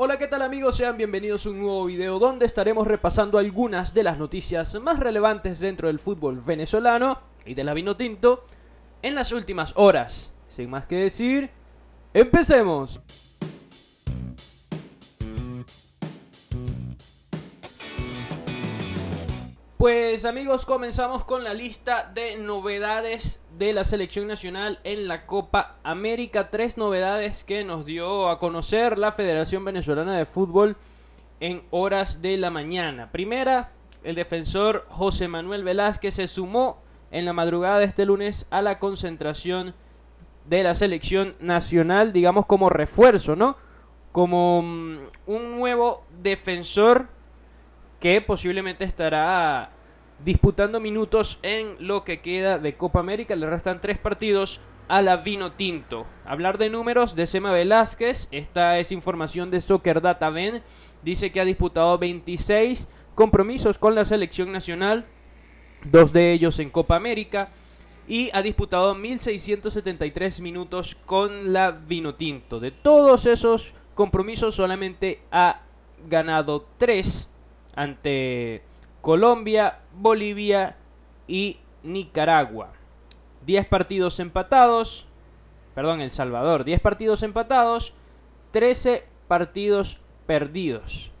Hola, ¿qué tal amigos? Sean bienvenidos a un nuevo video donde estaremos repasando algunas de las noticias más relevantes dentro del fútbol venezolano y de la tinto en las últimas horas. Sin más que decir, empecemos. Pues amigos, comenzamos con la lista de novedades de la selección nacional en la Copa América. Tres novedades que nos dio a conocer la Federación Venezolana de Fútbol en horas de la mañana. Primera, el defensor José Manuel Velázquez se sumó en la madrugada de este lunes a la concentración de la selección nacional, digamos como refuerzo, ¿no? Como mm, un nuevo defensor que posiblemente estará disputando minutos en lo que queda de Copa América. Le restan tres partidos a la Vino Tinto. Hablar de números de Sema Velázquez. Esta es información de Soccer Data Ben. Dice que ha disputado 26 compromisos con la selección nacional, dos de ellos en Copa América. Y ha disputado 1.673 minutos con la Tinto. De todos esos compromisos, solamente ha ganado tres ante Colombia, Bolivia y Nicaragua. 10 partidos empatados, perdón, El Salvador, 10 partidos empatados, 13 partidos perdidos.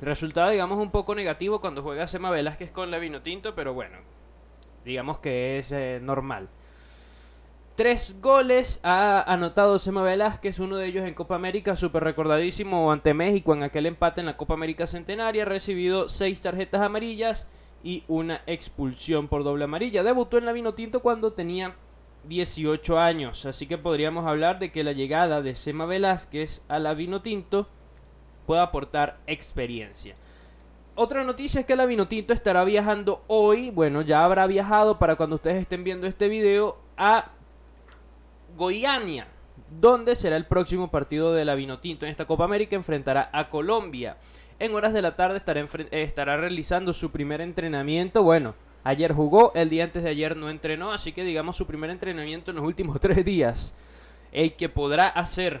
Resultado, digamos, un poco negativo cuando juega que es con la Tinto, pero bueno, digamos que es eh, normal. Tres goles ha anotado Sema Velázquez, uno de ellos en Copa América, súper recordadísimo ante México en aquel empate en la Copa América Centenaria. Ha recibido seis tarjetas amarillas y una expulsión por doble amarilla. Debutó en la Tinto cuando tenía 18 años, así que podríamos hablar de que la llegada de Sema Velázquez a la Tinto puede aportar experiencia otra noticia es que la Tinto estará viajando hoy, bueno, ya habrá viajado para cuando ustedes estén viendo este video, a Goiania, donde será el próximo partido de la Vinotinto en esta Copa América. Enfrentará a Colombia. En horas de la tarde estará, estará realizando su primer entrenamiento. Bueno, ayer jugó, el día antes de ayer no entrenó, así que digamos su primer entrenamiento en los últimos tres días. El que podrá hacer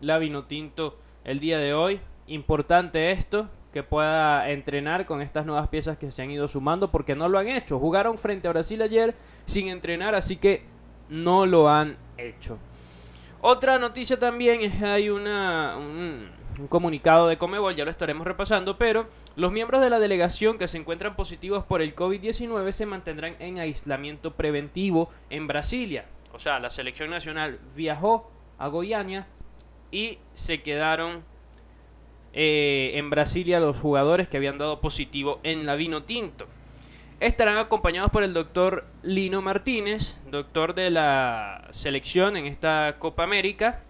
la Vinotinto el día de hoy. Importante esto, que pueda entrenar con estas nuevas piezas que se han ido sumando porque no lo han hecho. Jugaron frente a Brasil ayer sin entrenar, así que no lo han hecho. Otra noticia también es hay un, comunicado de Comebol, ya lo estaremos repasando, pero los miembros de la delegación que se encuentran positivos por el COVID-19 se mantendrán en aislamiento preventivo en Brasilia. O sea, la selección nacional viajó a Goiânia y se quedaron eh, en Brasilia los jugadores que habían dado positivo en la Vino Tinto estarán acompañados por el doctor Lino Martínez, doctor de la selección en esta Copa América.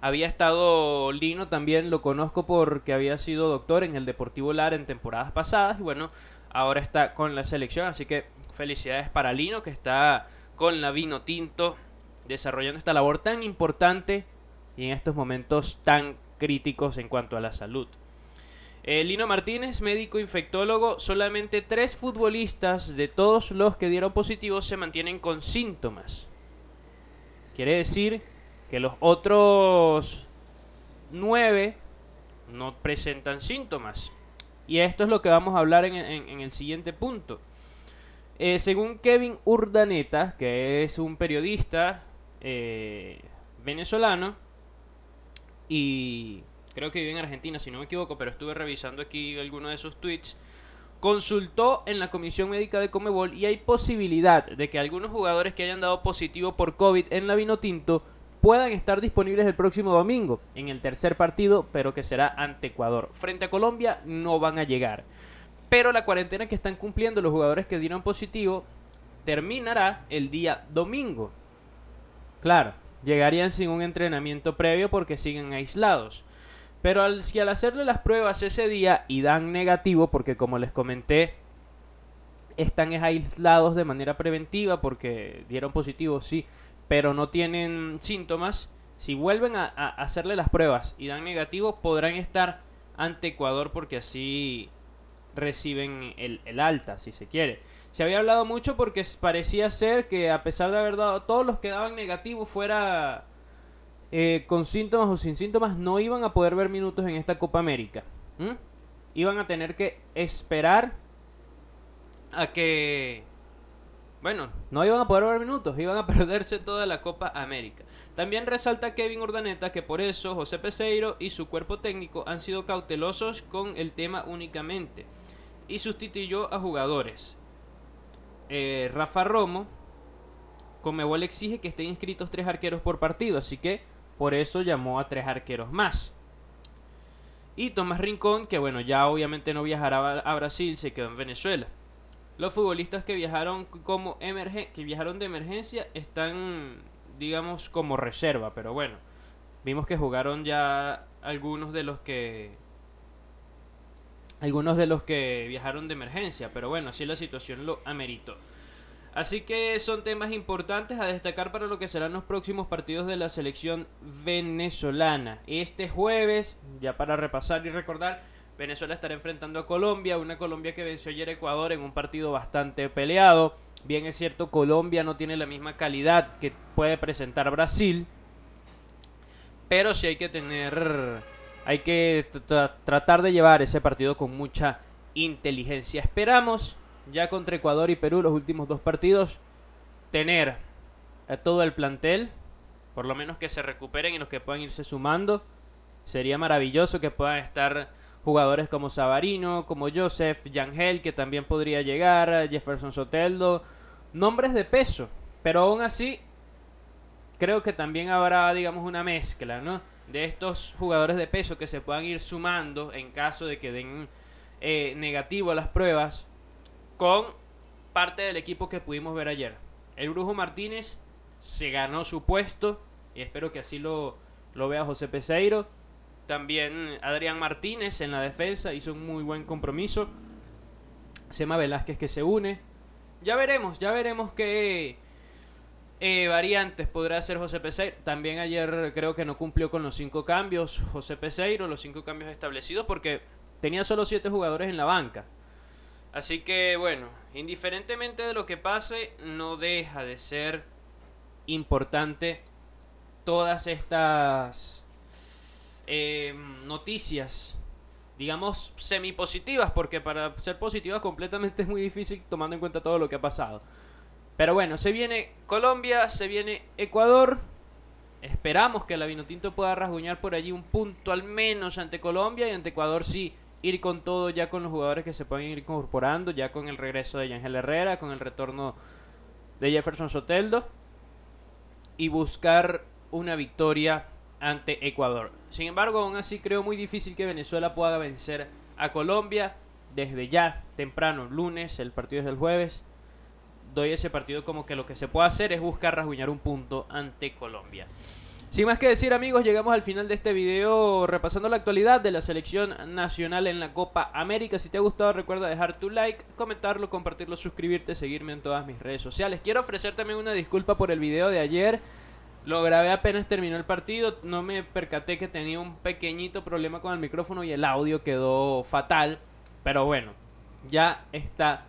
Había estado Lino también, lo conozco porque había sido doctor en el Deportivo Lar en temporadas pasadas y bueno, ahora está con la selección, así que felicidades para Lino que está con la Vino Tinto desarrollando esta labor tan importante y en estos momentos tan críticos en cuanto a la salud. Eh, Lino Martínez, médico infectólogo, solamente tres futbolistas de todos los que dieron positivos se mantienen con síntomas. Quiere decir que los otros nueve no presentan síntomas. Y esto es lo que vamos a hablar en, el siguiente punto. Eh, según Kevin Urdaneta, que es un periodista eh, venezolano y creo que vive en Argentina, si no me equivoco, pero estuve revisando aquí algunos de sus tweets, consultó en la Comisión Médica de Comebol y hay posibilidad de que algunos jugadores que hayan dado positivo por COVID en la Vinotinto puedan estar disponibles el próximo domingo en el tercer partido, pero que será ante Ecuador. Frente a Colombia no van a llegar. Pero la cuarentena que están cumpliendo los jugadores que dieron positivo terminará el día domingo. Claro, llegarían sin un entrenamiento previo porque siguen aislados. Pero al, si al hacerle las pruebas ese día y dan negativo, porque como les comenté, están aislados de manera preventiva porque dieron positivo, sí, pero no tienen síntomas, si vuelven a, hacerle las pruebas y dan negativo, podrán estar ante Ecuador porque así reciben el, el, alta, si se quiere. Se había hablado mucho porque parecía ser que a pesar de haber dado todos los que daban negativo fuera eh, con síntomas o sin síntomas, no iban a poder ver minutos en esta Copa América. Iban a tener que esperar a que... Bueno, no iban a poder ver minutos, iban a perderse toda la Copa América. También resalta Kevin Urdaneta que por eso José Peseiro y su cuerpo técnico han sido cautelosos con el tema únicamente y sustituyó a jugadores. Eh, Rafa Romo, Comebol exige que estén inscritos tres arqueros por partido, así que por eso llamó a tres arqueros más. Y Tomás Rincón, que bueno, ya obviamente no viajará a Brasil, se quedó en Venezuela. Los futbolistas que viajaron como que viajaron de emergencia están digamos como reserva, pero bueno, vimos que jugaron ya algunos de los que algunos de los que viajaron de emergencia, pero bueno, así la situación lo ameritó. Así que son temas importantes a destacar para lo que serán los próximos partidos de la selección venezolana. Este jueves, ya para repasar y recordar, Venezuela estará enfrentando a Colombia, una Colombia que venció ayer a Ecuador en un partido bastante peleado. Bien es cierto, Colombia no tiene la misma calidad que puede presentar Brasil, pero sí hay que tener, hay que tratar de llevar ese partido con mucha inteligencia. Esperamos ya contra Ecuador y Perú, los últimos dos partidos, tener a todo el plantel, por lo menos que se recuperen y los que puedan irse sumando, sería maravilloso que puedan estar jugadores como Savarino, como Joseph, jangel que también podría llegar, Jefferson Soteldo, nombres de peso, pero aún así creo que también habrá, digamos, una mezcla, De estos jugadores de peso que se puedan ir sumando en caso de que den eh, negativo a las pruebas con parte del equipo que pudimos ver ayer. El Brujo Martínez se ganó su puesto y espero que así lo, vea José Peseiro. También Adrián Martínez en la defensa hizo un muy buen compromiso. Sema Velázquez que se une. Ya veremos, ya veremos qué eh, variantes podrá hacer José Peseiro. También ayer creo que no cumplió con los cinco cambios José Peseiro, los cinco cambios establecidos porque tenía solo siete jugadores en la banca. Así que bueno, indiferentemente de lo que pase, no deja de ser importante todas estas eh, noticias, digamos, semipositivas, porque para ser positivas completamente es muy difícil tomando en cuenta todo lo que ha pasado. Pero bueno, se viene Colombia, se viene Ecuador. Esperamos que el tinto pueda rasguñar por allí un punto al menos ante Colombia y ante Ecuador sí ir con todo ya con los jugadores que se pueden ir incorporando, ya con el regreso de Ángel Herrera, con el retorno de Jefferson Soteldo y buscar una victoria ante Ecuador. Sin embargo, aún así creo muy difícil que Venezuela pueda vencer a Colombia desde ya, temprano, lunes, el partido es el jueves. Doy ese partido como que lo que se puede hacer es buscar rasguñar un punto ante Colombia. Sin más que decir amigos, llegamos al final de este video repasando la actualidad de la selección nacional en la Copa América. Si te ha gustado recuerda dejar tu like, comentarlo, compartirlo, suscribirte, seguirme en todas mis redes sociales. Quiero ofrecer también una disculpa por el video de ayer. Lo grabé apenas terminó el partido, no me percaté que tenía un pequeñito problema con el micrófono y el audio quedó fatal. Pero bueno, ya está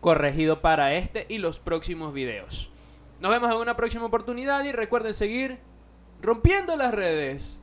corregido para este y los próximos videos. Nos vemos en una próxima oportunidad y recuerden seguir Rompiendo las redes.